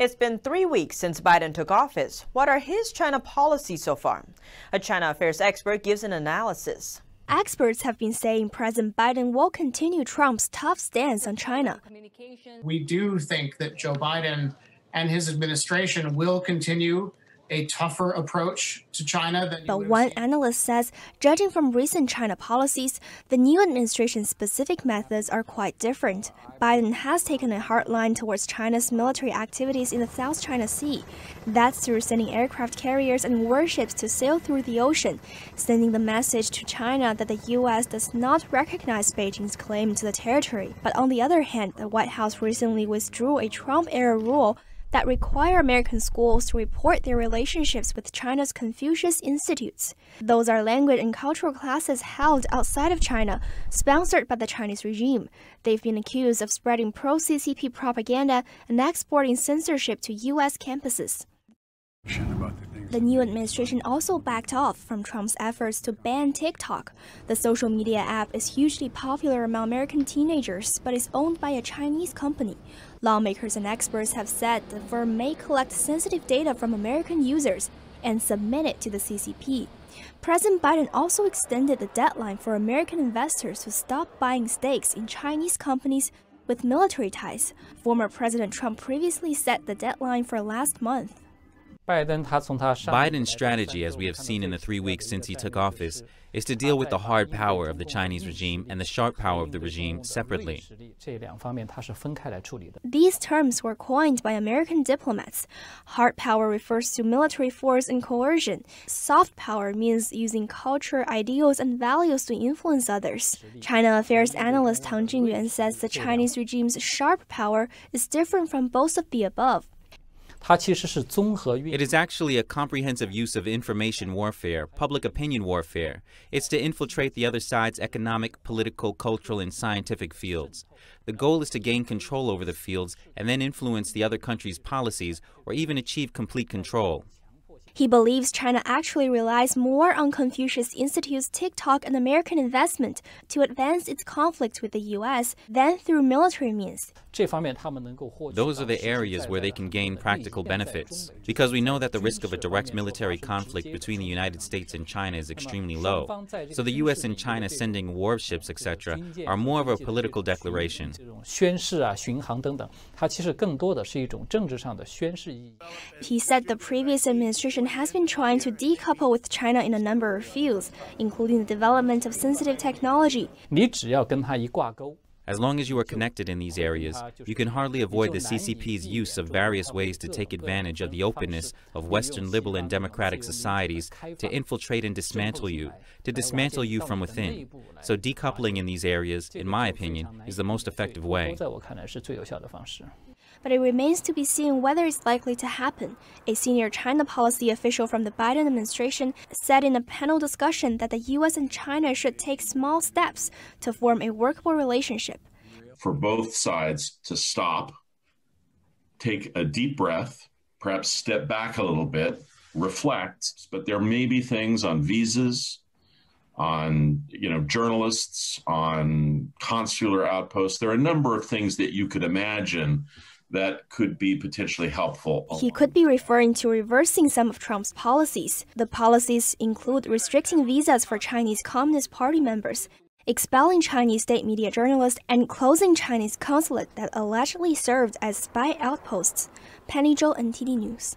It's been three weeks since Biden took office. What are his China policies so far? A China affairs expert gives an analysis. Experts have been saying President Biden will continue Trump's tough stance on China. We do think that Joe Biden and his administration will continue a tougher approach to China. but one seen. analyst says, judging from recent China policies, the new administration's specific methods are quite different. Biden has taken a hard line towards China's military activities in the South China Sea. That's through sending aircraft carriers and warships to sail through the ocean, sending the message to China that the U.S. does not recognize Beijing's claim to the territory. But on the other hand, the White House recently withdrew a Trump-era rule that require American schools to report their relationships with China's Confucius Institutes. Those are language and cultural classes held outside of China, sponsored by the Chinese regime. They've been accused of spreading pro CCP propaganda and exporting censorship to U.S. campuses. About the the new administration also backed off from Trump's efforts to ban TikTok. The social media app is hugely popular among American teenagers, but is owned by a Chinese company. Lawmakers and experts have said the firm may collect sensitive data from American users and submit it to the CCP. President Biden also extended the deadline for American investors to stop buying stakes in Chinese companies with military ties. Former President Trump previously set the deadline for last month. Biden's strategy, as we have seen in the three weeks since he took office, is to deal with the hard power of the Chinese regime and the sharp power of the regime separately. These terms were coined by American diplomats. Hard power refers to military force and coercion. Soft power means using culture, ideals, and values to influence others. China affairs analyst Tang Jingyuan says the Chinese regime's sharp power is different from both of the above. It is actually a comprehensive use of information warfare, public opinion warfare. It's to infiltrate the other side's economic, political, cultural, and scientific fields. The goal is to gain control over the fields and then influence the other country's policies or even achieve complete control. He believes China actually relies more on Confucius Institute's TikTok and American investment to advance its conflict with the US than through military means. Those are the areas where they can gain practical benefits, because we know that the risk of a direct military conflict between the United States and China is extremely low. So the US and China sending warships, etc., are more of a political declaration. He said the previous administration administration has been trying to decouple with China in a number of fields, including the development of sensitive technology. As long as you are connected in these areas, you can hardly avoid the CCP's use of various ways to take advantage of the openness of Western liberal and democratic societies to infiltrate and dismantle you, to dismantle you from within. So decoupling in these areas, in my opinion, is the most effective way but it remains to be seen whether it's likely to happen, a senior China policy official from the Biden administration said in a panel discussion that the US and China should take small steps to form a workable relationship. For both sides to stop, take a deep breath, perhaps step back a little bit, reflect, but there may be things on visas, on you know journalists on consular outposts there are a number of things that you could imagine that could be potentially helpful. He could be referring to reversing some of Trump's policies. The policies include restricting visas for Chinese Communist Party members, expelling Chinese state media journalists, and closing Chinese consulates that allegedly served as spy outposts. Penny Zhou, NTD News.